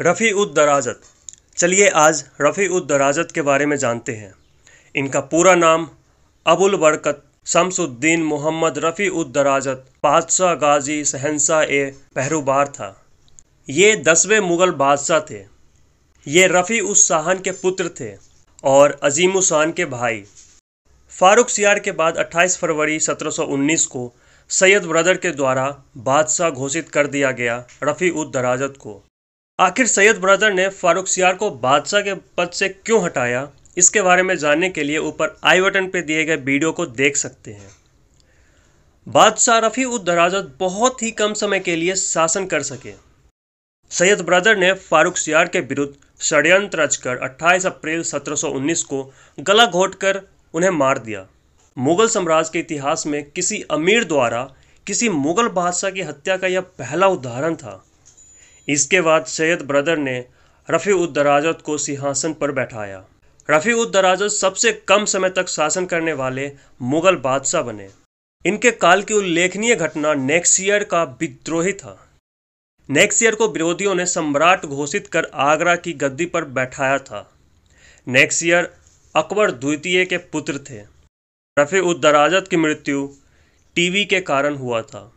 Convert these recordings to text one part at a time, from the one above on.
रफ़ी उद दराजत चलिए आज रफ़ी उद दराजत के बारे में जानते हैं इनका पूरा नाम अबुल बरकत शमसुद्दीन मोहम्मद रफ़ी उद दराजत बादशाह गाजी सहनसा ए पहरुबार था ये दसवें मुग़ल बादशाह थे ये रफ़ी उस शाहन के पुत्र थे और अजीम शान के भाई फारूक सियार के बाद 28 फरवरी 1719 को सैयद ब्रदर के द्वारा बादशाह घोषित कर दिया गया रफ़ी उद दराजत को आखिर सैयद ब्रदर ने फारूक सियार को बादशाह के पद से क्यों हटाया इसके बारे में जानने के लिए ऊपर आई बटन पर दिए गए वीडियो को देख सकते हैं बादशाह रफ़ी उद दराजत बहुत ही कम समय के लिए शासन कर सके सैयद ब्रदर ने फारूक सियार के विरुद्ध षड्यंत्र रचकर 28 अप्रैल 1719 को गला घोटकर उन्हें मार दिया मुगल साम्राज्य के इतिहास में किसी अमीर द्वारा किसी मुगल बादशाह की हत्या का यह पहला उदाहरण था इसके बाद सैयद ब्रदर ने रफ़ी उद्दराजत को सिंहासन पर बैठाया रफ़ी उद्दराजत सबसे कम समय तक शासन करने वाले मुग़ल बादशाह बने इनके काल की उल्लेखनीय घटना नेक्सियर का विद्रोही था नेक्सियर को विरोधियों ने सम्राट घोषित कर आगरा की गद्दी पर बैठाया था नेक्सियर अकबर द्वितीय के पुत्र थे रफ़ी उद्दराजत की मृत्यु टीवी के कारण हुआ था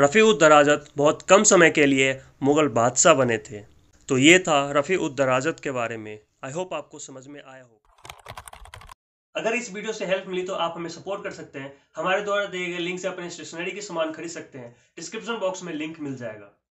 रफ़ी उद बहुत कम समय के लिए मुग़ल बादशाह बने थे तो ये था रफ़ी दराजत के बारे में आई होप आपको समझ में आया होगा अगर इस वीडियो से हेल्प मिली तो आप हमें सपोर्ट कर सकते हैं हमारे द्वारा दिए गए लिंक से अपने स्टेशनरी के सामान खरीद सकते हैं डिस्क्रिप्शन बॉक्स में लिंक मिल जाएगा